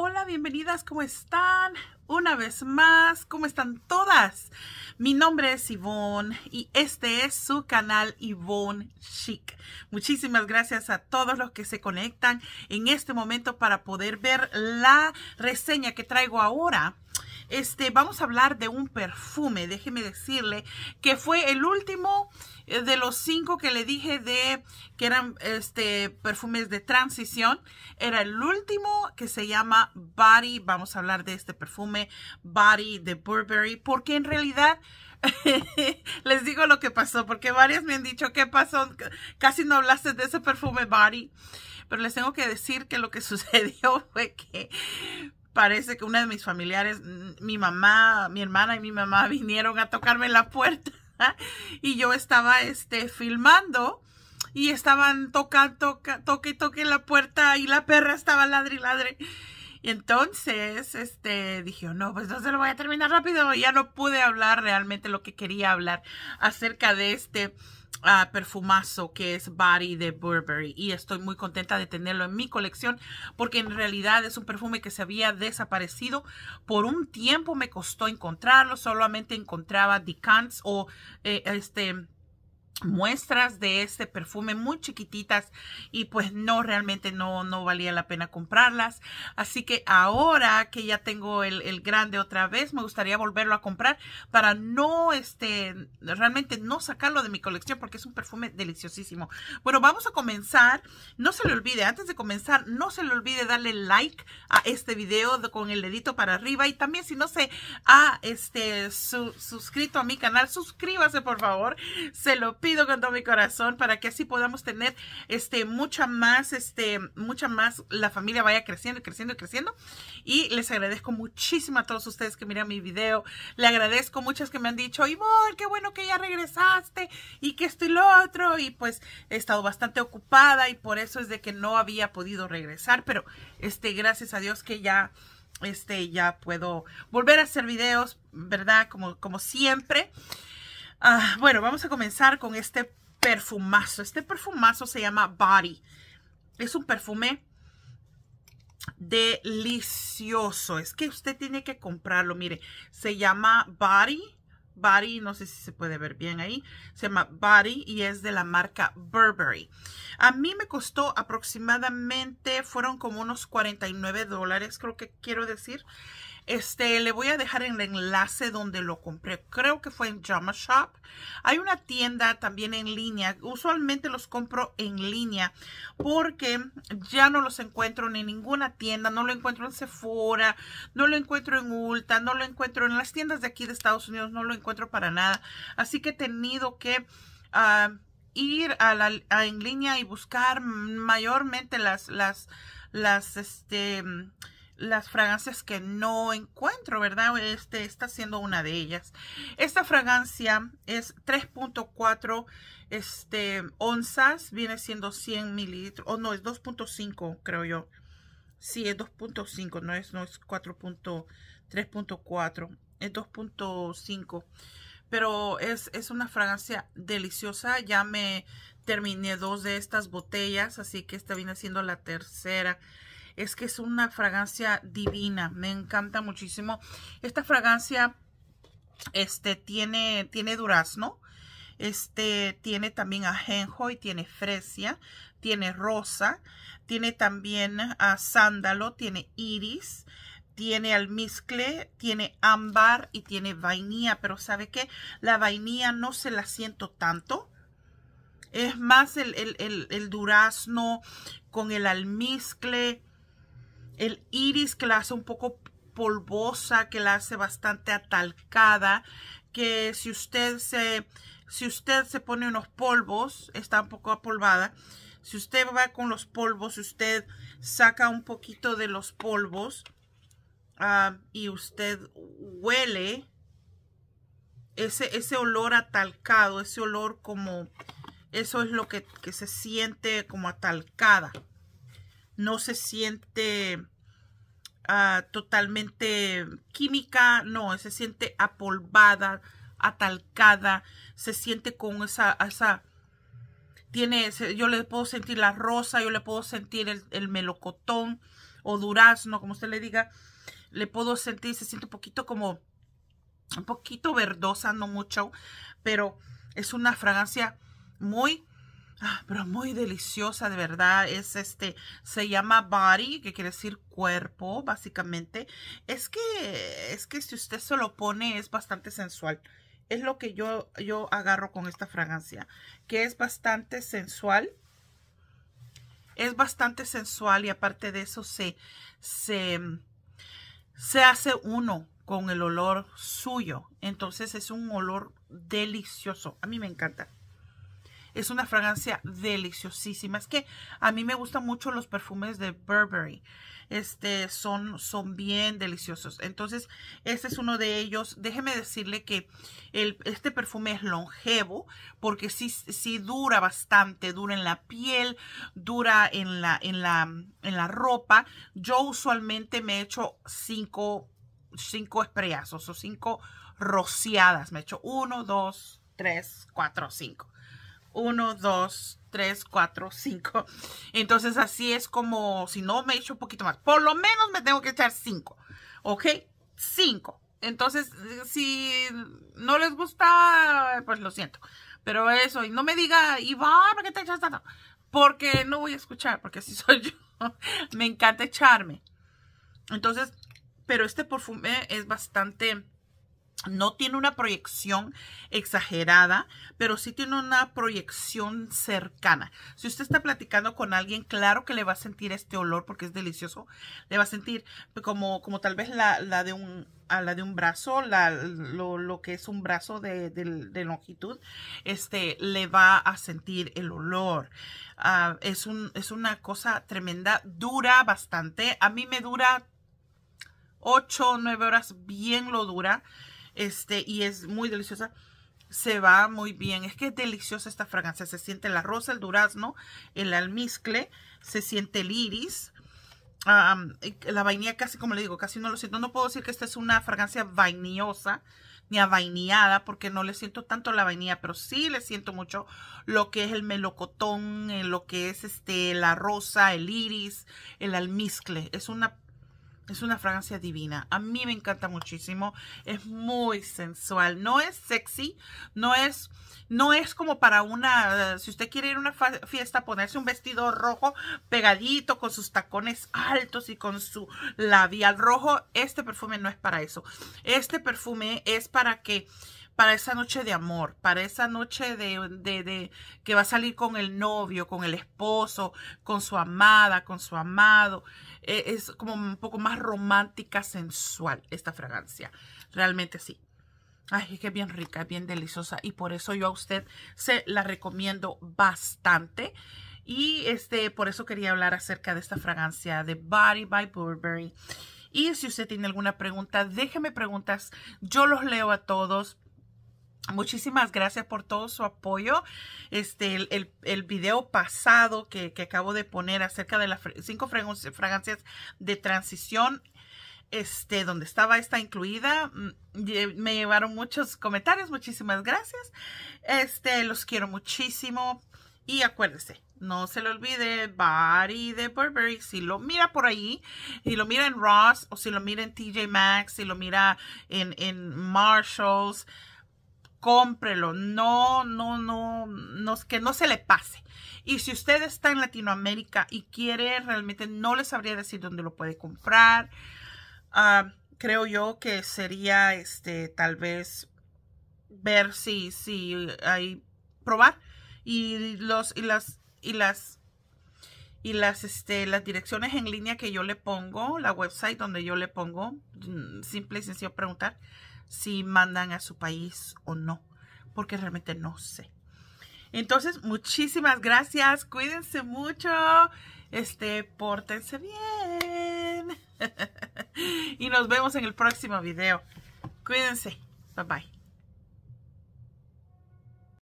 Hola, bienvenidas, ¿cómo están? Una vez más, ¿cómo están todas? Mi nombre es Yvonne y este es su canal Yvonne Chic. Muchísimas gracias a todos los que se conectan en este momento para poder ver la reseña que traigo ahora este, vamos a hablar de un perfume. Déjeme decirle que fue el último eh, de los cinco que le dije de que eran este, perfumes de transición. Era el último que se llama Body. Vamos a hablar de este perfume Body de Burberry porque en realidad... les digo lo que pasó, porque varias me han dicho, ¿qué pasó? Casi no hablaste de ese perfume Body. Pero les tengo que decir que lo que sucedió fue que parece que una de mis familiares, mi mamá, mi hermana y mi mamá vinieron a tocarme la puerta y yo estaba este, filmando y estaban tocando, toca, toque toque la puerta y la perra estaba ladre y ladre. Y entonces, este, dije, no, pues no se lo voy a terminar rápido. Ya no pude hablar realmente lo que quería hablar acerca de este Ah, perfumazo que es Body de Burberry y estoy muy contenta de tenerlo en mi colección porque en realidad es un perfume que se había desaparecido por un tiempo me costó encontrarlo solamente encontraba decants o eh, este muestras de este perfume muy chiquititas y pues no realmente no no valía la pena comprarlas así que ahora que ya tengo el, el, grande otra vez me gustaría volverlo a comprar para no este realmente no sacarlo de mi colección porque es un perfume deliciosísimo bueno vamos a comenzar no se le olvide antes de comenzar no se le olvide darle like a este video con el dedito para arriba y también si no se ha este suscrito a mi canal suscríbase por favor se lo pido con todo mi corazón para que así podamos tener este mucha más, este, mucha más, la familia vaya creciendo y creciendo y creciendo. Y les agradezco muchísimo a todos ustedes que miran mi video. Le agradezco muchas que me han dicho, Ivonne, qué bueno que ya regresaste y que estoy lo otro. Y pues he estado bastante ocupada y por eso es de que no había podido regresar. Pero este, gracias a Dios que ya este ya puedo volver a hacer videos, ¿verdad? Como, como siempre. Ah, bueno, vamos a comenzar con este perfumazo. Este perfumazo se llama Body. Es un perfume delicioso. Es que usted tiene que comprarlo. Mire, se llama Body. Body, no sé si se puede ver bien ahí. Se llama Body y es de la marca Burberry. A mí me costó aproximadamente, fueron como unos 49 dólares, creo que quiero decir. Este, le voy a dejar en el enlace donde lo compré. Creo que fue en Jama Shop. Hay una tienda también en línea. Usualmente los compro en línea porque ya no los encuentro en ninguna tienda. No lo encuentro en Sephora, no lo encuentro en Ulta, no lo encuentro en las tiendas de aquí de Estados Unidos. No lo encuentro para nada. Así que he tenido que... Ah, ir a la en línea y buscar mayormente las las las este las fragancias que no encuentro, ¿verdad? Este está siendo una de ellas. Esta fragancia es 3.4 este, onzas, viene siendo 100 mililitros, o no, es 2.5 creo yo. Sí, es 2.5, no es, no es 4.3.4, es 2.5. Pero es, es una fragancia deliciosa, ya me terminé dos de estas botellas, así que esta viene siendo la tercera es que es una fragancia divina. Me encanta muchísimo. Esta fragancia este, tiene, tiene durazno. Este tiene también ajenjo y tiene fresia, tiene rosa, tiene también a ah, sándalo, tiene iris, tiene almizcle, tiene ámbar y tiene vainilla. Pero ¿sabe qué? La vainilla no se la siento tanto. Es más el durazno con el almizcle el iris que la hace un poco polvosa, que la hace bastante atalcada, que si usted se, si usted se pone unos polvos, está un poco apolvada, si usted va con los polvos, si usted saca un poquito de los polvos ah, y usted huele ese, ese olor atalcado, ese olor como, eso es lo que, que se siente como atalcada no se siente ah, totalmente química, no, se siente apolvada, atalcada, se siente con esa, esa tiene, yo le puedo sentir la rosa, yo le puedo sentir el, el melocotón o durazno, como usted le diga, le puedo sentir, se siente un poquito como, un poquito verdosa, no mucho, pero es una fragancia muy pero muy deliciosa, de verdad. Es este, se llama body, que quiere decir cuerpo, básicamente. Es que, es que si usted se lo pone, es bastante sensual. Es lo que yo, yo agarro con esta fragancia, que es bastante sensual. Es bastante sensual y aparte de eso se, se, se hace uno con el olor suyo. Entonces es un olor delicioso. A mí me encanta. Es una fragancia deliciosísima. Es que a mí me gustan mucho los perfumes de Burberry. Este, son, son bien deliciosos. Entonces, este es uno de ellos. Déjeme decirle que este perfume es longevo porque sí, sí dura bastante. Dura en la piel, dura en la, en la, en la ropa. Yo usualmente me echo cinco, cinco espreazos o cinco rociadas. Me echo uno, dos, tres, cuatro, cinco. 1, 2, 3, cuatro, cinco. Entonces así es como si no me echo un poquito más. Por lo menos me tengo que echar 5. ¿Ok? 5. Entonces, si no les gusta, pues lo siento. Pero eso, y no me diga, Iván, ¿por qué te echas tanto? Porque no voy a escuchar, porque si soy yo, me encanta echarme. Entonces, pero este perfume es bastante no tiene una proyección exagerada, pero sí tiene una proyección cercana. Si usted está platicando con alguien, claro que le va a sentir este olor porque es delicioso. Le va a sentir como, como tal vez la, de un de un brazo, la, lo, que es un brazo de, longitud, este, le va a sentir el olor. Ah, es, un, es una cosa tremenda, dura bastante. A mí me dura 8 o 9 horas, bien lo dura este, y es muy deliciosa. Se va muy bien, es que es deliciosa esta fragancia, se siente la rosa, el durazno, el almizcle, se siente el iris, la vainilla casi, como le digo, casi no lo siento, no puedo decir que esta es una fragancia vainillosa, ni avainillada porque no le siento tanto la vainilla, pero sí le siento mucho lo que es el melocotón, eh, lo que es este la rosa, el iris, el almizcle. Es una es una fragancia divina. A mí me encanta muchísimo. Es muy sensual. No es sexy. No es, no es como para una... Si usted quiere ir a una fiesta, ponerse un vestido rojo pegadito con sus tacones altos y con su labial rojo. Este perfume no es para eso. Este perfume es para que para esa noche de amor, para esa noche de, de, de, que va a salir con el novio, con el esposo, con su amada, con su amado. Eh, es como un poco más romántica, sensual esta fragancia. Realmente sí. Ay, es que bien rica, bien deliciosa y por eso yo a usted se la recomiendo bastante. Y este, por eso quería hablar acerca de esta fragancia de Body by Burberry. Y si usted tiene alguna pregunta, déjeme preguntas. Yo los leo a todos. Muchísimas gracias por todo su apoyo. Este, el, el, video pasado que, que, acabo de poner acerca de las cinco fragancias de transición, este, donde estaba esta incluida, mm, me llevaron muchos comentarios. Muchísimas gracias. Este, los quiero muchísimo. Y acuérdese, no se le olvide Body de Burberry. Si lo mira por ahí, si lo mira en Ross, o si lo mira en TJ Maxx, si lo mira en, en Marshalls, cómprelo, no, no, no, no, que no se le pase. Y si usted está en Latinoamérica y quiere, realmente no le sabría decir dónde lo puede comprar. Ah, creo yo que sería, este, tal vez ver si, si hay, probar. Y los, y las, y las, y las, este, las direcciones en línea que yo le pongo, la website donde yo le pongo, mm, simple y sencillo preguntar si mandan a su país o no, porque realmente no sé. Entonces, muchísimas gracias, cuídense mucho, este, pórtense bien. y nos vemos en el próximo video. Cuídense. Bye bye.